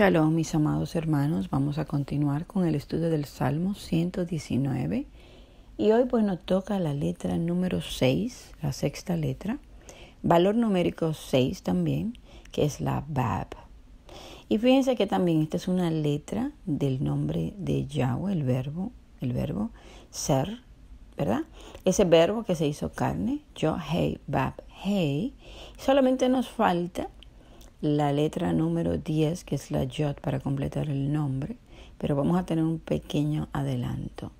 Shalom, mis amados hermanos. Vamos a continuar con el estudio del Salmo 119. Y hoy, bueno, toca la letra número 6, la sexta letra. Valor numérico 6 también, que es la Bab. Y fíjense que también esta es una letra del nombre de Yahweh, el verbo, el verbo ser, ¿verdad? Ese verbo que se hizo carne, yo, hey, Bab, hey. Solamente nos falta la letra número 10, que es la J para completar el nombre, pero vamos a tener un pequeño adelanto,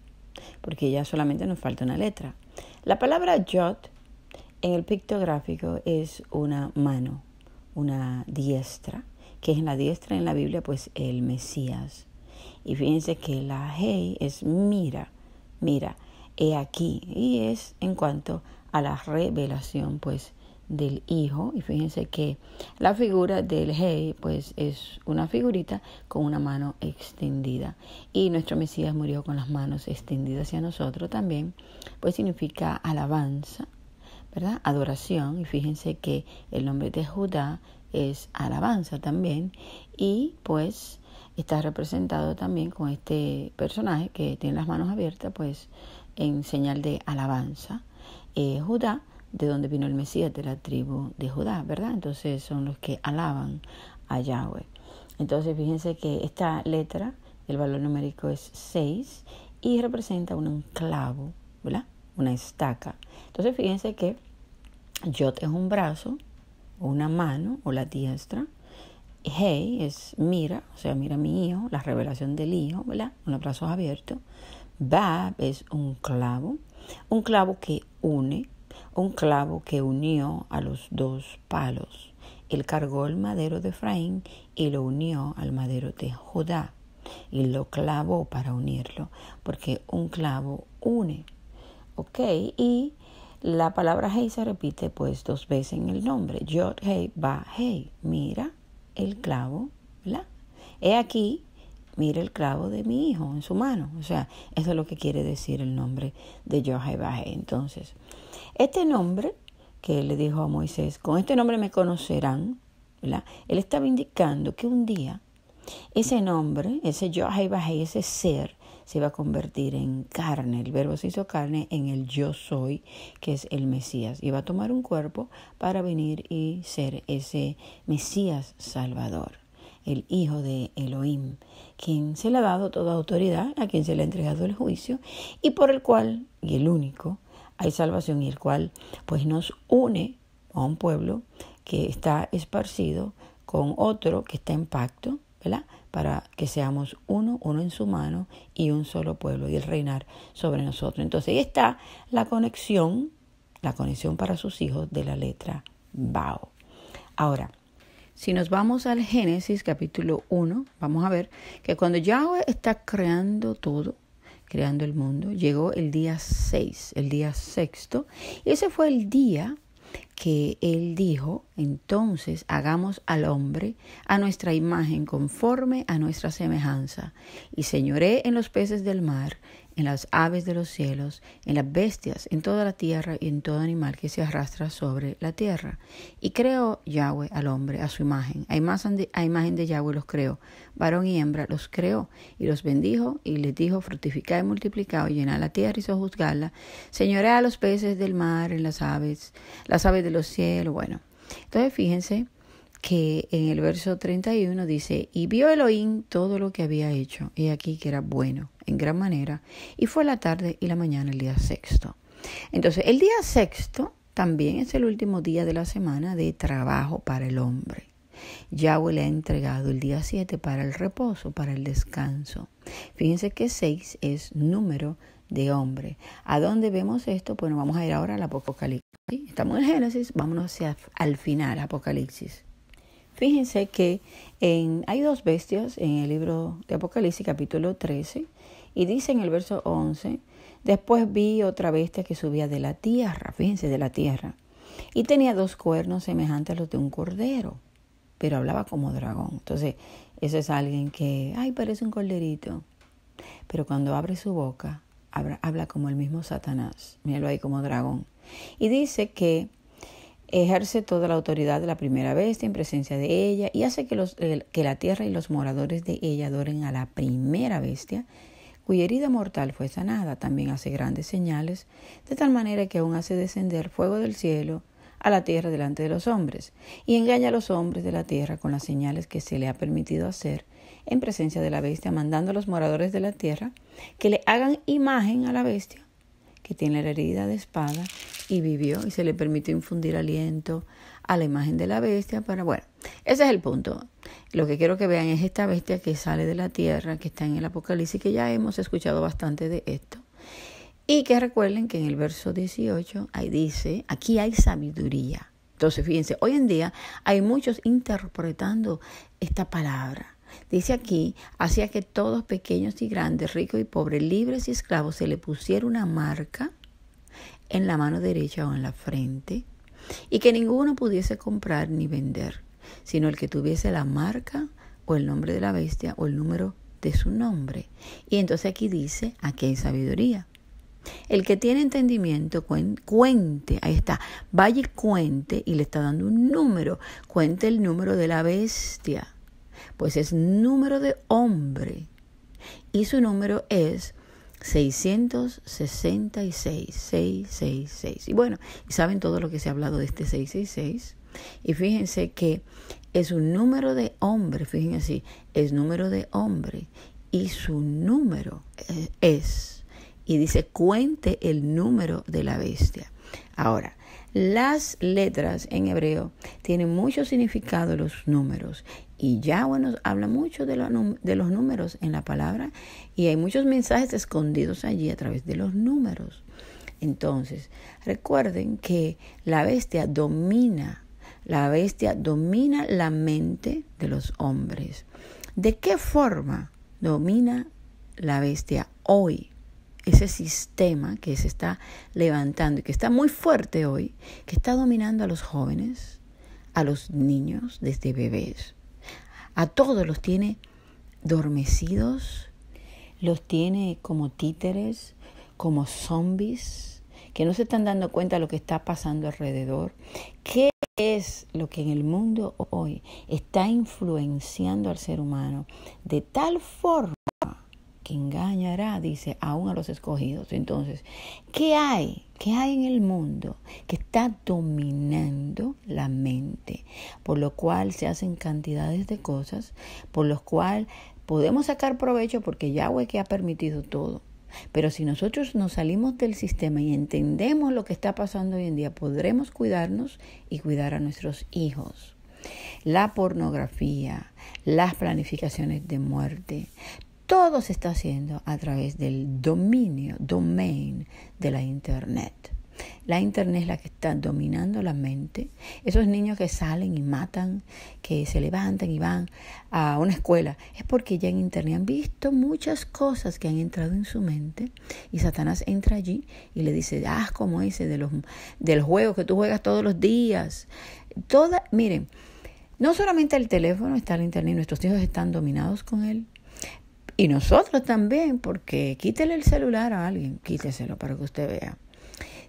porque ya solamente nos falta una letra. La palabra Jot en el pictográfico es una mano, una diestra, que es la diestra en la Biblia, pues el Mesías. Y fíjense que la Hey es mira, mira, he aquí, y es en cuanto a la revelación, pues del hijo y fíjense que la figura del hey pues es una figurita con una mano extendida y nuestro Mesías murió con las manos extendidas hacia nosotros también pues significa alabanza verdad adoración y fíjense que el nombre de Judá es alabanza también y pues está representado también con este personaje que tiene las manos abiertas pues en señal de alabanza eh, Judá de donde vino el Mesías, de la tribu de Judá, ¿verdad? Entonces son los que alaban a Yahweh. Entonces fíjense que esta letra, el valor numérico es 6 y representa un clavo, ¿verdad? Una estaca. Entonces fíjense que Yot es un brazo, una mano, o la diestra. Hey es mira, o sea, mira mi hijo, la revelación del hijo, ¿verdad? Un abrazo abierto. abiertos. Bab es un clavo, un clavo que une, un clavo que unió a los dos palos. Él cargó el madero de Efraín y lo unió al madero de Judá y lo clavó para unirlo, porque un clavo une. ¿Ok? Y la palabra hey se repite pues dos veces en el nombre. Yod, hey, va, hey. Mira el clavo, ¿verdad? He aquí, mira el clavo de mi hijo en su mano. O sea, eso es lo que quiere decir el nombre de yo hey, va, Entonces, este nombre que él le dijo a Moisés, con este nombre me conocerán, Él estaba indicando que un día ese nombre, ese yo ese ser, se iba a convertir en carne. El verbo se hizo carne en el yo soy, que es el Mesías. Iba a tomar un cuerpo para venir y ser ese Mesías Salvador, el Hijo de Elohim, quien se le ha dado toda autoridad, a quien se le ha entregado el juicio y por el cual, y el único, hay salvación y el cual pues nos une a un pueblo que está esparcido con otro que está en pacto, ¿verdad? Para que seamos uno, uno en su mano y un solo pueblo y el reinar sobre nosotros. Entonces ahí está la conexión, la conexión para sus hijos de la letra Bao. Ahora, si nos vamos al Génesis capítulo 1, vamos a ver que cuando Yahweh está creando todo, creando el mundo, llegó el día 6, el día sexto, y ese fue el día que él dijo, entonces hagamos al hombre a nuestra imagen conforme a nuestra semejanza, y señoré en los peces del mar, en las aves de los cielos, en las bestias, en toda la tierra y en todo animal que se arrastra sobre la tierra. Y creó Yahweh al hombre a su imagen. A imagen de, imagen de Yahweh los creó. Varón y hembra los creó y los bendijo y les dijo, fructificad y multiplicad y llenad la tierra y sojuzgarla. Señorea a los peces del mar, en las aves, las aves de los cielos. Bueno, entonces fíjense que en el verso 31 dice, y vio Elohim todo lo que había hecho, y aquí que era bueno en gran manera, y fue la tarde y la mañana el día sexto. Entonces, el día sexto también es el último día de la semana de trabajo para el hombre. Yahweh le ha entregado el día siete para el reposo, para el descanso. Fíjense que seis es número de hombre. ¿A dónde vemos esto? bueno vamos a ir ahora al Apocalipsis. Estamos en Génesis, vámonos hacia, al final, Apocalipsis. Fíjense que en, hay dos bestias en el libro de Apocalipsis, capítulo 13, y dice en el verso 11, después vi otra bestia que subía de la tierra, fíjense, de la tierra, y tenía dos cuernos semejantes a los de un cordero, pero hablaba como dragón. Entonces, eso es alguien que, ay, parece un corderito, pero cuando abre su boca, habla, como el mismo Satanás, míralo ahí como dragón. Y dice que ejerce toda la autoridad de la primera bestia en presencia de ella y hace que, los, que la tierra y los moradores de ella adoren a la primera bestia cuya herida mortal fue sanada, también hace grandes señales, de tal manera que aún hace descender fuego del cielo a la tierra delante de los hombres, y engaña a los hombres de la tierra con las señales que se le ha permitido hacer en presencia de la bestia, mandando a los moradores de la tierra que le hagan imagen a la bestia, que tiene la herida de espada, y vivió, y se le permitió infundir aliento a la imagen de la bestia para, bueno, ese es el punto. Lo que quiero que vean es esta bestia que sale de la tierra, que está en el Apocalipsis, que ya hemos escuchado bastante de esto. Y que recuerden que en el verso 18 ahí dice, aquí hay sabiduría. Entonces, fíjense, hoy en día hay muchos interpretando esta palabra. Dice aquí, hacía que todos pequeños y grandes, ricos y pobres, libres y esclavos, se le pusiera una marca en la mano derecha o en la frente y que ninguno pudiese comprar ni vender sino el que tuviese la marca o el nombre de la bestia o el número de su nombre. Y entonces aquí dice, aquí hay sabiduría. El que tiene entendimiento, cuente, ahí está, vaya y cuente, y le está dando un número, cuente el número de la bestia, pues es número de hombre, y su número es 666, 666. Y bueno, saben todo lo que se ha hablado de este 666. Y fíjense que es un número de hombre, fíjense, es número de hombre y su número eh, es, y dice, cuente el número de la bestia. Ahora, las letras en hebreo tienen mucho significado los números y Yahweh nos habla mucho de, de los números en la palabra y hay muchos mensajes escondidos allí a través de los números. Entonces, recuerden que la bestia domina la bestia domina la mente de los hombres. ¿De qué forma domina la bestia hoy? Ese sistema que se está levantando y que está muy fuerte hoy, que está dominando a los jóvenes, a los niños desde bebés. A todos los tiene dormecidos, los tiene como títeres, como zombies que no se están dando cuenta de lo que está pasando alrededor. ¿Qué es lo que en el mundo hoy está influenciando al ser humano de tal forma que engañará, dice, aún a los escogidos? Entonces, ¿qué hay? ¿Qué hay en el mundo que está dominando la mente? Por lo cual se hacen cantidades de cosas, por lo cual podemos sacar provecho porque Yahweh que ha permitido todo pero si nosotros nos salimos del sistema y entendemos lo que está pasando hoy en día, podremos cuidarnos y cuidar a nuestros hijos. La pornografía, las planificaciones de muerte, todo se está haciendo a través del dominio, domain de la Internet. La internet es la que está dominando la mente. Esos niños que salen y matan, que se levantan y van a una escuela, es porque ya en internet han visto muchas cosas que han entrado en su mente y Satanás entra allí y le dice, ah, como ese de los, del juego que tú juegas todos los días. Toda, miren, no solamente el teléfono está en internet, nuestros hijos están dominados con él. Y nosotros también, porque quítele el celular a alguien, quíteselo para que usted vea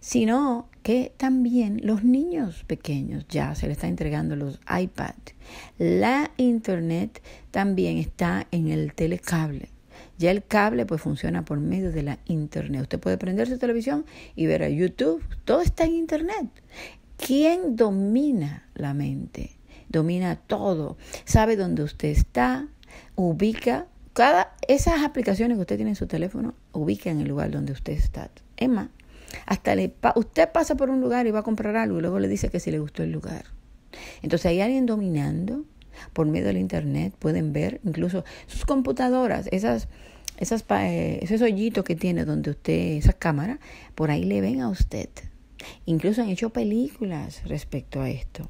sino que también los niños pequeños ya se les está entregando los iPads. La Internet también está en el telecable. Ya el cable pues funciona por medio de la Internet. Usted puede prender su televisión y ver a YouTube. Todo está en Internet. ¿Quién domina la mente? Domina todo. Sabe dónde usted está, ubica cada esas aplicaciones que usted tiene en su teléfono ubica en el lugar donde usted está. Emma. Hasta le usted pasa por un lugar y va a comprar algo y luego le dice que si le gustó el lugar. Entonces hay alguien dominando por medio del Internet, pueden ver incluso sus computadoras, esas, esas, eh, esos hoyitos que tiene donde usted, esas cámaras, por ahí le ven a usted. Incluso han hecho películas respecto a esto.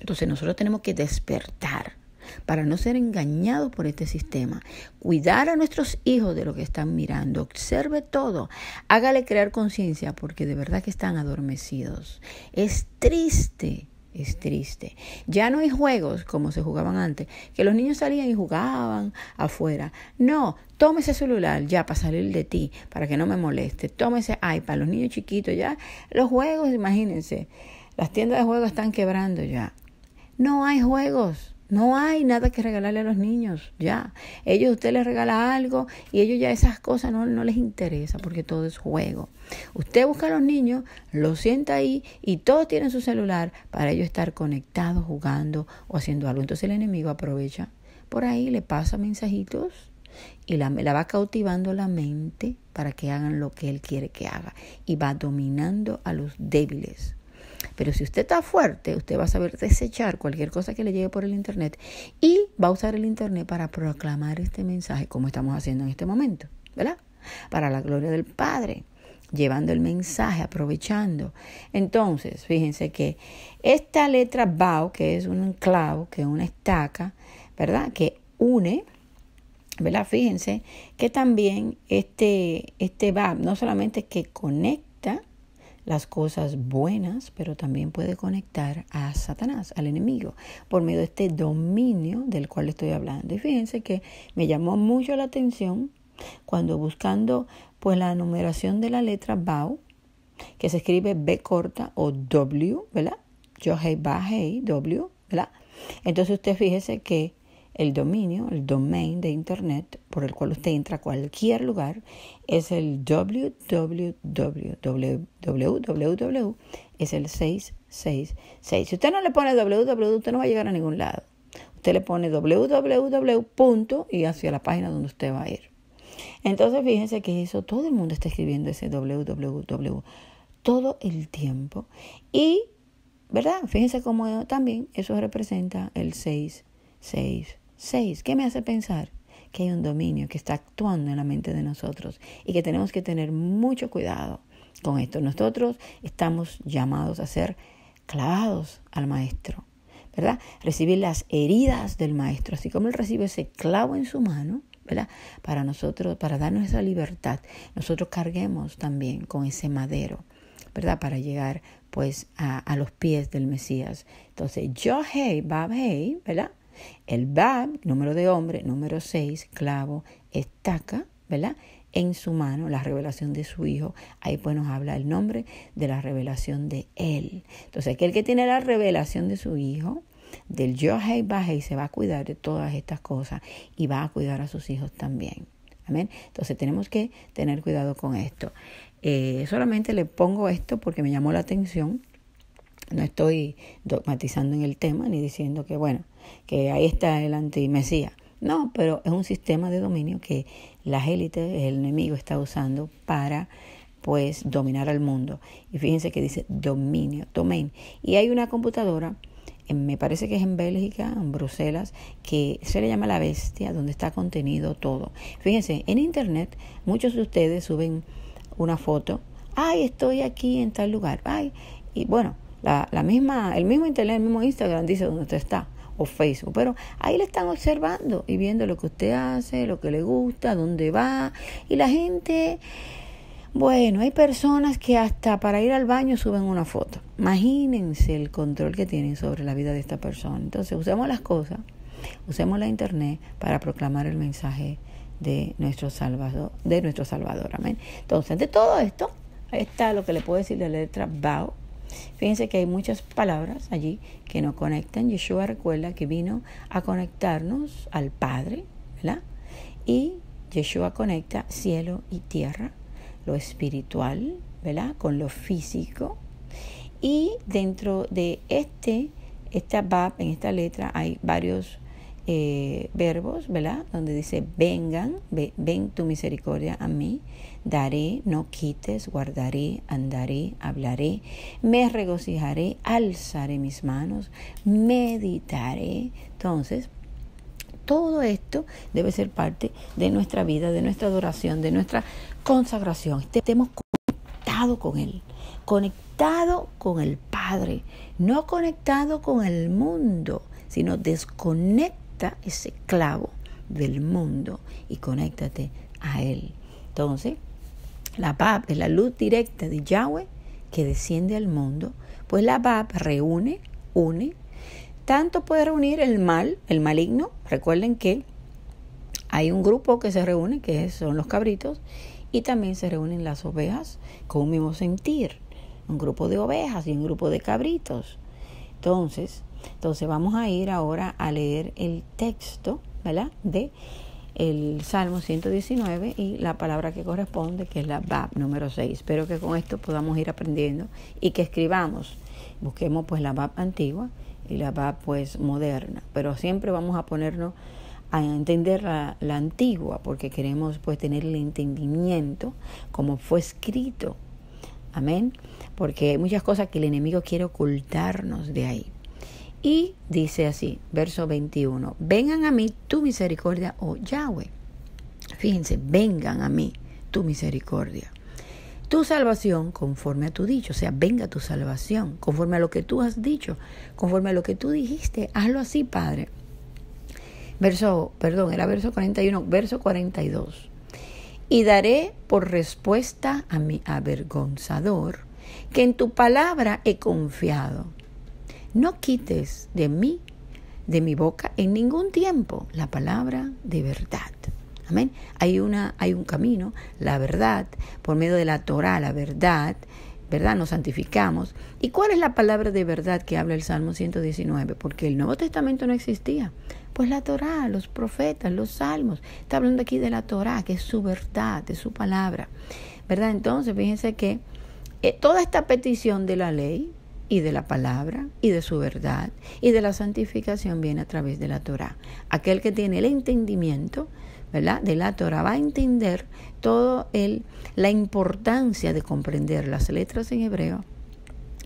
Entonces nosotros tenemos que despertar para no ser engañados por este sistema. Cuidar a nuestros hijos de lo que están mirando. Observe todo. Hágale crear conciencia porque de verdad que están adormecidos. Es triste es triste. Ya no hay juegos como se jugaban antes, que los niños salían y jugaban afuera. No, tome ese celular ya para salir de ti, para que no me moleste. Tome ese iPad, los niños chiquitos ya. Los juegos, imagínense, las tiendas de juegos están quebrando ya. No hay juegos. No hay nada que regalarle a los niños, ya. Ellos, usted les regala algo y ellos ya esas cosas no, les interesa porque todo es juego. Usted busca a los niños, los sienta ahí y todos tienen su celular para ellos estar conectados, jugando o haciendo algo. Entonces el enemigo aprovecha por ahí, le pasa mensajitos y la va cautivando la mente para que hagan lo que él quiere que haga y va dominando a los débiles. Pero si usted está fuerte, usted va a saber desechar cualquier cosa que le llegue por el Internet y va a usar el Internet para proclamar este mensaje como estamos haciendo en este momento, ¿verdad? Para la gloria del Padre, llevando el mensaje, aprovechando. Entonces, fíjense que esta letra BAO, que es un clavo, que es una estaca, ¿verdad? Que une ¿verdad? Fíjense que también este, este no solamente que conecta, las cosas buenas, pero también puede conectar a Satanás, al enemigo, por medio de este dominio del cual estoy hablando. Y fíjense que me llamó mucho la atención cuando buscando pues la numeración de la letra BAU, que se escribe B corta o W, ¿verdad? Yo he ba, W, ¿verdad? Entonces usted fíjese que el dominio, el domain de Internet por el cual usted entra a cualquier lugar es el www. es el 666. Si usted no le pone www, usted no va a llegar a ningún lado. Usted le pone www. y hacia la página donde usted va a ir. Entonces fíjense que eso todo el mundo está escribiendo ese www todo el tiempo. Y, ¿verdad? Fíjense cómo también eso representa el 666. Seis, ¿qué me hace pensar? que hay un dominio que está actuando en la mente de nosotros y que tenemos que tener mucho cuidado con esto. Nosotros estamos llamados a ser clavados al maestro, ¿verdad? Recibir las heridas del maestro, así como él recibe ese clavo en su mano, ¿verdad? Para nosotros, para darnos esa libertad, nosotros carguemos también con ese madero, ¿verdad? Para llegar pues a, los pies del Mesías. Entonces, yo hey, Bab hey, ¿verdad? El Bab, número de hombre, número 6, clavo, estaca, ¿verdad? En su mano, la revelación de su hijo. Ahí pues nos habla el nombre de la revelación de él. Entonces, aquel que tiene la revelación de su hijo, del baje Bajei, se va a cuidar de todas estas cosas y va a cuidar a sus hijos también. Amén. Entonces tenemos que tener cuidado con esto. Eh, solamente le pongo esto porque me llamó la atención no estoy dogmatizando en el tema ni diciendo que, bueno, que ahí está el antimesía. No, pero es un sistema de dominio que las élites, el enemigo, está usando para pues dominar al mundo. Y fíjense que dice dominio, domain. Y hay una computadora, me parece que es en Bélgica, en Bruselas, que se le llama la bestia, donde está contenido todo. Fíjense, en internet muchos de ustedes suben una foto, ay, estoy aquí en tal lugar, ay, y bueno, la, misma, el mismo internet, el mismo Instagram dice dónde usted está o Facebook, pero ahí le están observando y viendo lo que usted hace, lo que le gusta, dónde va y la gente, bueno, hay personas que hasta para ir al baño suben una foto. Imagínense el control que tienen sobre la vida de esta persona. Entonces usemos las cosas, usemos la internet para proclamar el mensaje de nuestro Salvador, de nuestro Salvador. Amén. Entonces, de todo esto, está lo que le puedo decir de la letra BAO Fíjense que hay muchas palabras allí que nos conectan. Yeshua recuerda que vino a conectarnos al Padre, ¿verdad? Y Yeshua conecta cielo y tierra, lo espiritual, ¿verdad? Con lo físico. Y dentro de este, esta BAP, en esta letra, hay varios eh, verbos, ¿verdad? Donde dice, vengan, ven tu misericordia a mí, daré, no quites, guardaré, andaré, hablaré, me regocijaré, alzaré mis manos, meditaré. Entonces, todo esto debe ser parte de nuestra vida, de nuestra adoración, de nuestra consagración. Estemos conectados con Él, conectado con el Padre, no conectado con el mundo, sino desconectados ese clavo del mundo y conéctate a Él. Entonces, la pap es la luz directa de Yahweh que desciende al mundo, pues la BAB reúne, une, tanto puede reunir el mal, el maligno, recuerden que hay un grupo que se reúne, que son los cabritos, y también se reúnen las ovejas con un mismo sentir, un grupo de ovejas y un grupo de cabritos. Entonces, entonces vamos a ir ahora a leer el texto, ¿verdad? De el Salmo 119 y la palabra que corresponde, que es la BAP número 6. Espero que con esto podamos ir aprendiendo y que escribamos. Busquemos pues la BAP antigua y la BAP pues moderna, pero siempre vamos a ponernos a entender la antigua porque queremos pues tener el entendimiento como fue escrito. Amén. Porque hay muchas cosas que el enemigo quiere ocultarnos de ahí. Y dice así, verso 21, vengan a mí tu misericordia, oh Yahweh. Fíjense, vengan a mí tu misericordia. Tu salvación conforme a tu dicho, o sea, venga tu salvación, conforme a lo que tú has dicho, conforme a lo que tú dijiste, hazlo así, Padre. Verso, perdón, era verso 41, verso 42. Y daré por respuesta a mi avergonzador que en tu palabra he confiado no quites de mí, de mi boca, en ningún tiempo la palabra de verdad. Amén. Hay, una, hay un camino, la verdad, por medio de la Torah, la verdad, ¿verdad? Nos santificamos. ¿Y cuál es la palabra de verdad que habla el Salmo 119? Porque el Nuevo Testamento no existía. Pues la Torá, los profetas, los salmos. Está hablando aquí de la Torá, que es su verdad, de su palabra. ¿Verdad? Entonces, fíjense que eh, toda esta petición de la ley, y de la palabra y de su verdad y de la santificación viene a través de la Torah. Aquel que tiene el entendimiento, ¿verdad? De la Torah va a entender todo el la importancia de comprender las letras en hebreo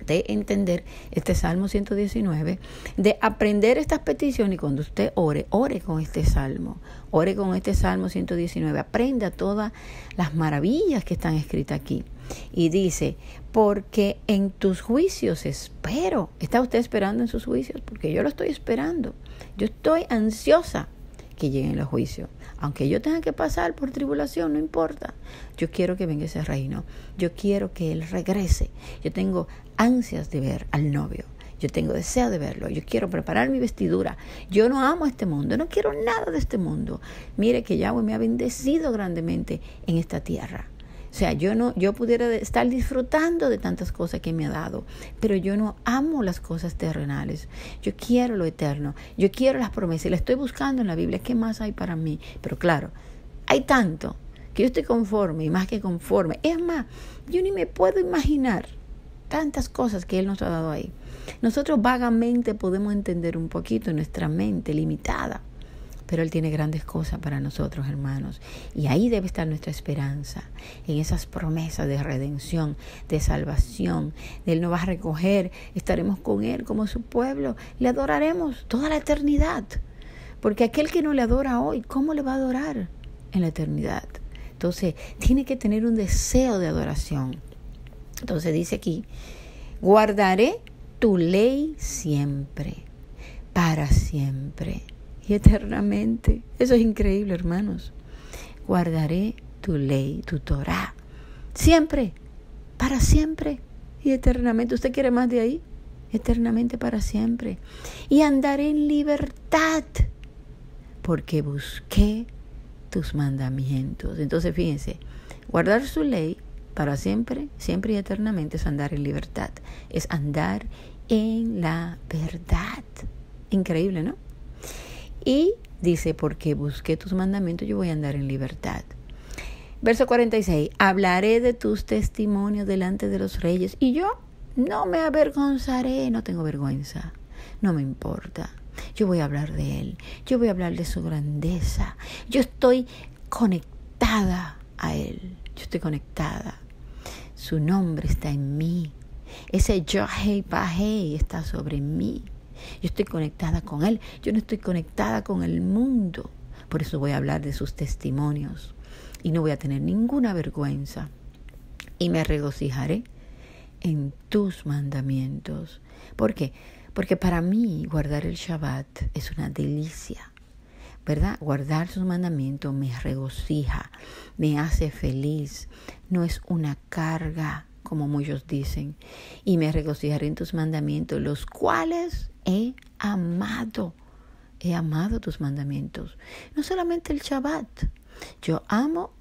de entender este Salmo 119, de aprender estas peticiones y cuando usted ore, ore con este Salmo, ore con este Salmo 119, aprenda todas las maravillas que están escritas aquí. Y dice, porque en tus juicios espero. ¿Está usted esperando en sus juicios? Porque yo lo estoy esperando. Yo estoy ansiosa que lleguen los juicios. Aunque yo tenga que pasar por tribulación, no importa. Yo quiero que venga ese reino. Yo quiero que Él regrese. Yo tengo ansias de ver al novio. Yo tengo deseo de verlo. Yo quiero preparar mi vestidura. Yo no amo este mundo. No quiero nada de este mundo. Mire que Yahweh me ha bendecido grandemente en esta tierra. O sea, yo no, yo pudiera estar disfrutando de tantas cosas que me ha dado, pero yo no amo las cosas terrenales. Yo quiero lo eterno, yo quiero las promesas y las estoy buscando en la Biblia. ¿Qué más hay para mí? Pero claro, hay tanto que yo estoy conforme y más que conforme. Es más, yo ni me puedo imaginar tantas cosas que Él nos ha dado ahí. Nosotros vagamente podemos entender un poquito nuestra mente limitada pero Él tiene grandes cosas para nosotros, hermanos. Y ahí debe estar nuestra esperanza, en esas promesas de redención, de salvación. Él nos va a recoger, estaremos con Él como su pueblo, le adoraremos toda la eternidad. Porque aquel que no le adora hoy, ¿cómo le va a adorar en la eternidad? Entonces, tiene que tener un deseo de adoración. Entonces dice aquí, guardaré tu ley siempre, para siempre y eternamente. Eso es increíble, hermanos. Guardaré tu ley, tu Torah. Siempre, para siempre y eternamente. ¿Usted quiere más de ahí? Eternamente para siempre. Y andaré en libertad porque busqué tus mandamientos. Entonces, fíjense, guardar su ley para siempre, siempre y eternamente es andar en libertad. Es andar en la verdad. Increíble, ¿no? Y dice, porque busqué tus mandamientos, yo voy a andar en libertad. Verso 46, hablaré de tus testimonios delante de los reyes y yo no me avergonzaré, no tengo vergüenza, no me importa. Yo voy a hablar de Él, yo voy a hablar de su grandeza. Yo estoy conectada a Él, yo estoy conectada. Su nombre está en mí. Ese yo pa hey está sobre mí. Yo estoy conectada con Él. Yo no estoy conectada con el mundo. Por eso voy a hablar de sus testimonios. Y no voy a tener ninguna vergüenza. Y me regocijaré en tus mandamientos. ¿Por qué? Porque para mí guardar el Shabbat es una delicia. ¿verdad? Guardar sus mandamientos me regocija, me hace feliz, no es una carga, como muchos dicen, y me regocijaré en tus mandamientos, los cuales he amado. He amado tus mandamientos. No solamente el Shabbat. Yo amo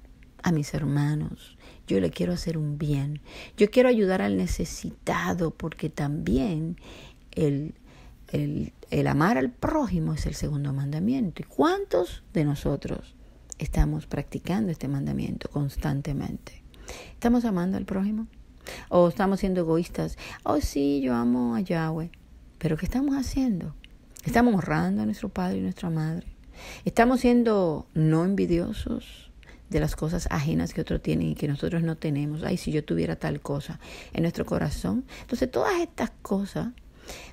a mis hermanos. Yo le quiero hacer un bien. Yo quiero ayudar al necesitado porque también el, el amar al prójimo es el segundo mandamiento. ¿Y cuántos de nosotros estamos practicando este mandamiento constantemente? ¿Estamos amando al prójimo? O estamos siendo egoístas. Oh, sí, yo amo a Yahweh. Pero ¿qué estamos haciendo? Estamos honrando a nuestro padre y nuestra madre. Estamos siendo no envidiosos de las cosas ajenas que otros tienen y que nosotros no tenemos. Ay, si yo tuviera tal cosa en nuestro corazón. Entonces, todas estas cosas,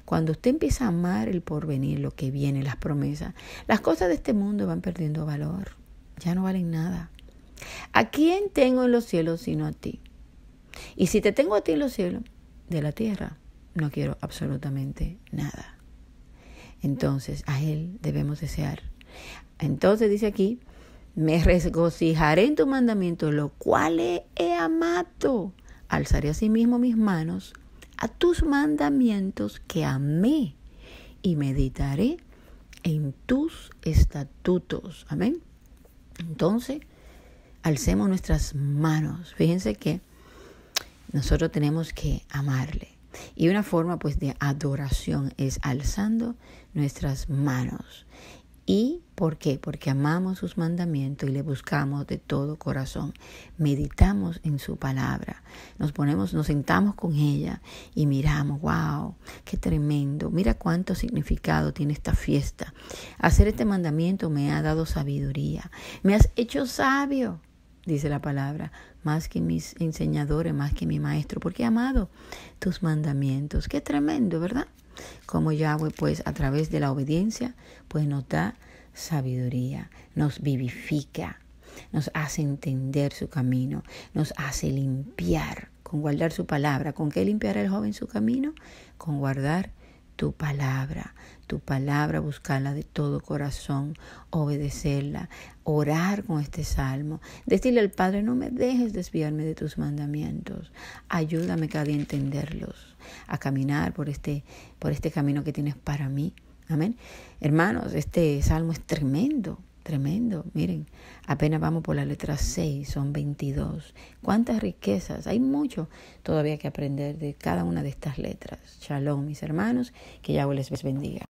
cuando usted empieza a amar el porvenir, lo que viene, las promesas, las cosas de este mundo van perdiendo valor. Ya no valen nada. ¿A quién tengo en los cielos sino a ti? Y si te tengo a ti en los cielos, de la tierra no quiero absolutamente nada. Entonces a Él debemos desear. Entonces dice aquí, me regocijaré en tu mandamiento, lo cual he amado. Alzaré asimismo sí mis manos a tus mandamientos que amé y meditaré en tus estatutos. Amén. Entonces, alcemos nuestras manos. Fíjense que nosotros tenemos que amarle. Y una forma pues de adoración es alzando nuestras manos. ¿Y por qué? Porque amamos sus mandamientos y le buscamos de todo corazón. Meditamos en su palabra. Nos ponemos, nos sentamos con ella y miramos, wow, qué tremendo. Mira cuánto significado tiene esta fiesta. Hacer este mandamiento me ha dado sabiduría. Me has hecho sabio dice la palabra, más que mis enseñadores, más que mi maestro, porque he amado tus mandamientos. Qué tremendo, ¿verdad? Como Yahweh, pues, a través de la obediencia, pues nos da sabiduría, nos vivifica, nos hace entender su camino, nos hace limpiar, con guardar su palabra. ¿Con qué limpiará el joven su camino? Con guardar tu palabra. Tu palabra, buscarla de todo corazón, obedecerla, orar con este salmo. Decirle al Padre, no me dejes desviarme de tus mandamientos. Ayúdame cada día a entenderlos, a caminar por este, por este camino que tienes para mí. Amén. Hermanos, este salmo es tremendo. Tremendo, miren, apenas vamos por la letra 6, son 22. ¿Cuántas riquezas? Hay mucho todavía que aprender de cada una de estas letras. Shalom, mis hermanos, que Yahweh les bendiga.